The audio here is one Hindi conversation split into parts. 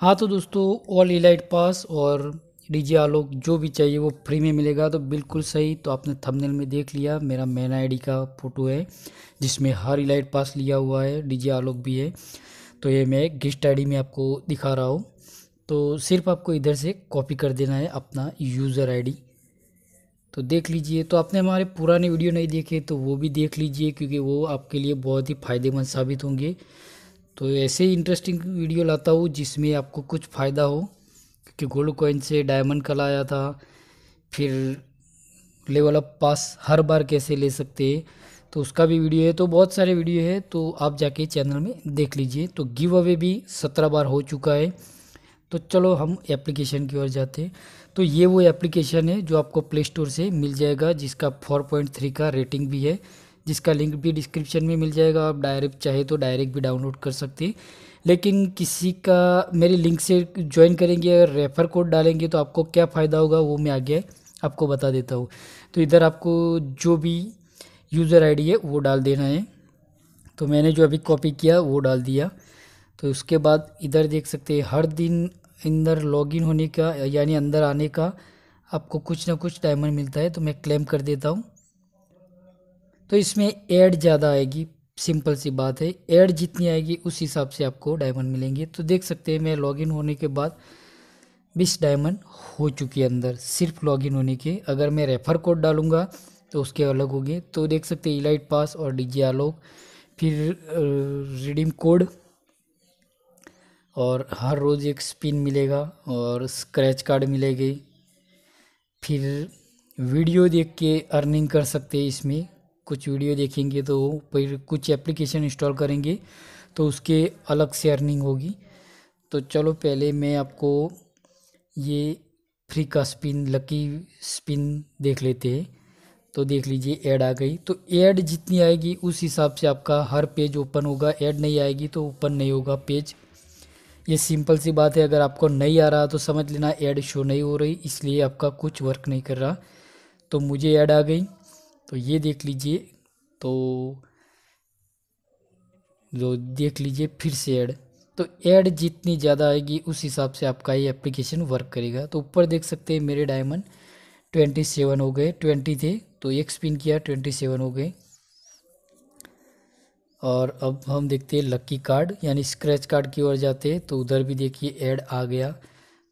हाँ तो दोस्तों ऑल इलाइट पास और डीजे आलोक जो भी चाहिए वो फ्री में मिलेगा तो बिल्कुल सही तो आपने थंबनेल में देख लिया मेरा मेन आईडी का फ़ोटो है जिसमें हर इलाइट पास लिया हुआ है डीजे आलोक भी है तो ये मैं गिस्ट आईडी में आपको दिखा रहा हूँ तो सिर्फ आपको इधर से कॉपी कर देना है अपना यूज़र आई तो देख लीजिए तो आपने हमारे पुराने वीडियो नहीं देखे तो वो भी देख लीजिए क्योंकि वो आपके लिए बहुत ही फ़ायदेमंद साबित होंगे तो ऐसे ही इंटरेस्टिंग वीडियो लाता हूँ जिसमें आपको कुछ फ़ायदा हो क्योंकि गोल्ड कॉइन से डायमंड कल आया था फिर लेवल अप पास हर बार कैसे ले सकते हैं तो उसका भी वीडियो है तो बहुत सारे वीडियो है तो आप जाके चैनल में देख लीजिए तो गिव अवे भी सत्रह बार हो चुका है तो चलो हम एप्लीकेशन की ओर जाते हैं तो ये वो एप्लीकेशन है जो आपको प्ले स्टोर से मिल जाएगा जिसका 4.3 का रेटिंग भी है जिसका लिंक भी डिस्क्रिप्शन में मिल जाएगा आप डायरेक्ट चाहे तो डायरेक्ट भी डाउनलोड कर सकते हैं लेकिन किसी का मेरे लिंक से ज्वाइन करेंगे अगर रेफ़र कोड डालेंगे तो आपको क्या फ़ायदा होगा वो मैं आगे आपको बता देता हूँ तो इधर आपको जो भी यूज़र आईडी है वो डाल देना है तो मैंने जो अभी कॉपी किया वो डाल दिया तो उसके बाद इधर देख सकते हैं हर दिन अंदर लॉगिन होने का यानी अंदर आने का आपको कुछ ना कुछ डायमंड मिलता है तो मैं क्लेम कर देता हूँ तो इसमें एड ज़्यादा आएगी सिंपल सी बात है एड जितनी आएगी उस हिसाब से आपको डायमंड मिलेंगे तो देख सकते हैं मैं लॉगिन होने के बाद बीस डायमंड हो चुकी है अंदर सिर्फ लॉगिन होने के अगर मैं रेफ़र कोड डालूंगा तो उसके अलग होंगे तो देख सकते हैं इलाइट पास और डी आलोक फिर रिडीम कोड और हर रोज़ एक स्पिन मिलेगा और स्क्रैच कार्ड मिलेगी फिर वीडियो देख के अर्निंग कर सकते हैं इसमें कुछ वीडियो देखेंगे तो फिर कुछ एप्लीकेशन इंस्टॉल करेंगे तो उसके अलग से अर्निंग होगी तो चलो पहले मैं आपको ये फ्री का स्पिन लकी स्पिन देख लेते हैं तो देख लीजिए ऐड आ गई तो ऐड जितनी आएगी उस हिसाब से आपका हर पेज ओपन होगा ऐड नहीं आएगी तो ओपन नहीं होगा पेज ये सिंपल सी बात है अगर आपको नहीं आ रहा तो समझ लेना ऐड शो नहीं हो रही इसलिए आपका कुछ वर्क नहीं कर रहा तो मुझे ऐड आ गई तो ये देख लीजिए तो जो देख लीजिए फिर से ऐड तो ऐड जितनी ज़्यादा आएगी उस हिसाब से आपका ये एप्लीकेशन वर्क करेगा तो ऊपर देख सकते हैं मेरे डायमंड ट्वेंटी सेवन हो गए ट्वेंटी थे तो एक स्पिन किया ट्वेंटी सेवन हो गए और अब हम देखते हैं लक्की कार्ड यानी स्क्रैच कार्ड की ओर जाते हैं तो उधर भी देखिए ऐड आ गया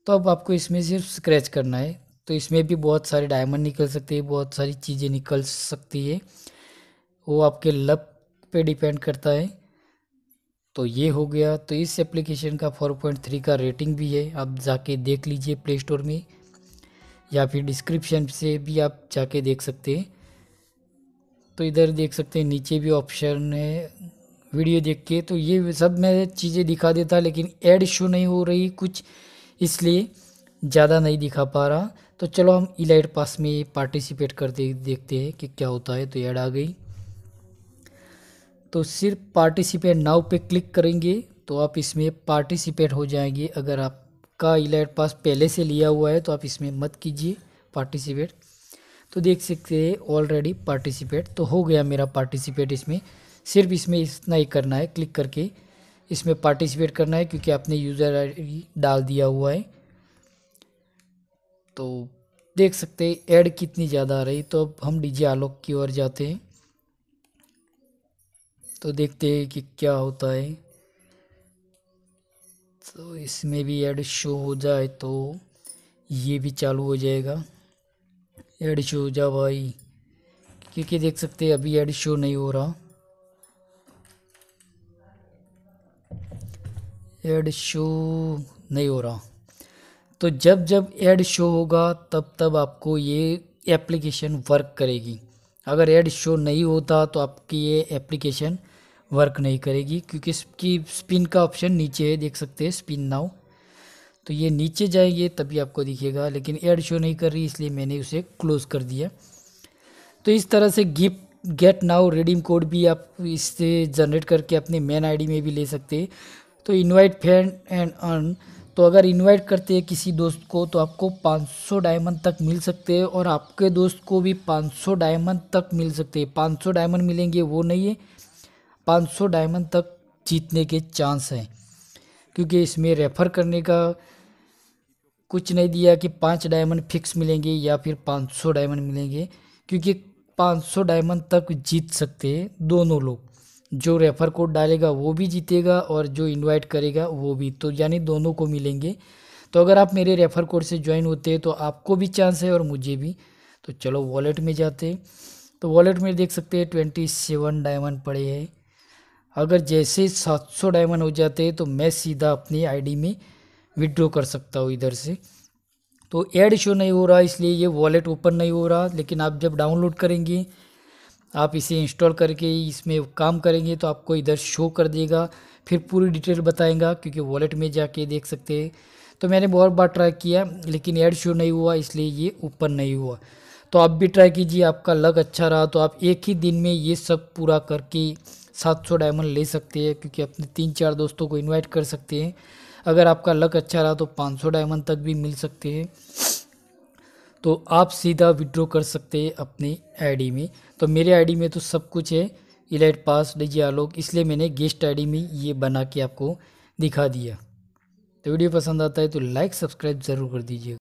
तो अब आपको इसमें सिर्फ स्क्रैच करना है तो इसमें भी बहुत सारे डायमंड निकल सकते हैं बहुत सारी चीज़ें निकल सकती है वो आपके लक पे डिपेंड करता है तो ये हो गया तो इस एप्लीकेशन का 4.3 का रेटिंग भी है आप जाके देख लीजिए प्ले स्टोर में या फिर डिस्क्रिप्शन से भी आप जाके देख सकते हैं तो इधर देख सकते हैं नीचे भी ऑप्शन है वीडियो देख के तो ये सब मैं चीज़ें दिखा देता लेकिन एड शो नहीं हो रही कुछ इसलिए ज़्यादा नहीं दिखा पा रहा तो चलो हम इलाइट पास में पार्टिसिपेट करते देखते हैं कि क्या होता है तो ऐड आ गई तो सिर्फ पार्टिसिपेट नाव पे क्लिक करेंगे तो आप इसमें पार्टिसिपेट हो जाएंगे अगर आपका इलाइट पास पहले से लिया हुआ है तो आप इसमें मत कीजिए पार्टिसिपेट तो देख सकते हैं ऑलरेडी पार्टिसिपेट तो हो गया मेरा पार्टिसिपेट इसमें सिर्फ इसमें इतना ही करना है क्लिक करके इसमें पार्टिसिपेट करना है क्योंकि आपने यूज़र आई डाल दिया हुआ है तो देख सकते हैं ऐड कितनी ज़्यादा आ रही तो अब हम डीजे आलोक की ओर जाते हैं तो देखते हैं कि क्या होता है तो इसमें भी ऐड शो हो जाए तो ये भी चालू हो जाएगा ऐड शो हो जा भाई क्योंकि देख सकते हैं अभी ऐड शो नहीं हो रहा ऐड शो नहीं हो रहा तो जब जब ऐड शो होगा तब तब आपको ये एप्लीकेशन वर्क करेगी अगर ऐड शो नहीं होता तो आपकी ये एप्लीकेशन वर्क नहीं करेगी क्योंकि इसकी स्पिन का ऑप्शन नीचे है देख सकते हैं स्पिन नाउ तो ये नीचे जाएंगे तभी आपको दिखेगा लेकिन ऐड शो नहीं कर रही इसलिए मैंने उसे क्लोज़ कर दिया तो इस तरह से gift get now redeem code भी आप इससे जनरेट करके अपने मेन आईडी में भी ले सकते हैं तो इनवाइट फ्रेंड एंड अर्न तो अगर इनवाइट करते हैं किसी दोस्त को तो आपको 500 डायमंड तक मिल सकते हैं और आपके दोस्त को भी 500 डायमंड तक मिल सकते हैं 500 डायमंड मिलेंगे वो नहीं है 500 डायमंड तक जीतने के चांस हैं क्योंकि इसमें रेफ़र करने का कुछ नहीं दिया कि पाँच डायमंड फिक्स मिलेंगे या फिर सौ डायमंड मिलेंगे क्योंकि सौ डायमंड तक जीत सकते हैं दोनों लोग जो रेफ़र कोड डालेगा वो भी जीतेगा और जो इनवाइट करेगा वो भी तो यानी दोनों को मिलेंगे तो अगर आप मेरे रेफ़र कोड से ज्वाइन होते हैं तो आपको भी चांस है और मुझे भी तो चलो वॉलेट में जाते तो वॉलेट में देख सकते हैं ट्वेंटी सेवन डायमंड पड़े हैं अगर जैसे सात सौ डायमंड हो जाते हैं तो मैं सीधा अपनी आईडी में विड्रॉ कर सकता हूँ इधर से तो ऐड शो नहीं हो रहा इसलिए ये वॉलेट ओपन नहीं हो रहा लेकिन आप जब डाउनलोड करेंगे आप इसे इंस्टॉल करके इसमें काम करेंगे तो आपको इधर शो कर देगा फिर पूरी डिटेल बताएगा क्योंकि वॉलेट में जाके देख सकते हैं तो मैंने बहुत बार ट्राई किया लेकिन ऐड शो नहीं हुआ इसलिए ये ओपन नहीं हुआ तो आप भी ट्राई कीजिए आपका लक अच्छा रहा तो आप एक ही दिन में ये सब पूरा करके 700 डायमंड ले सकते हैं क्योंकि अपने तीन चार दोस्तों को इन्वाइट कर सकते हैं अगर आपका लक अच्छा रहा तो सौ डायमंड तक भी मिल सकते हैं तो आप सीधा विड्रॉ कर सकते हैं अपने आईडी में तो मेरे आईडी में तो सब कुछ है इलाइट पास डिजी आलोक इसलिए मैंने गेस्ट आईडी में ये बना के आपको दिखा दिया तो वीडियो पसंद आता है तो लाइक सब्सक्राइब ज़रूर कर दीजिएगा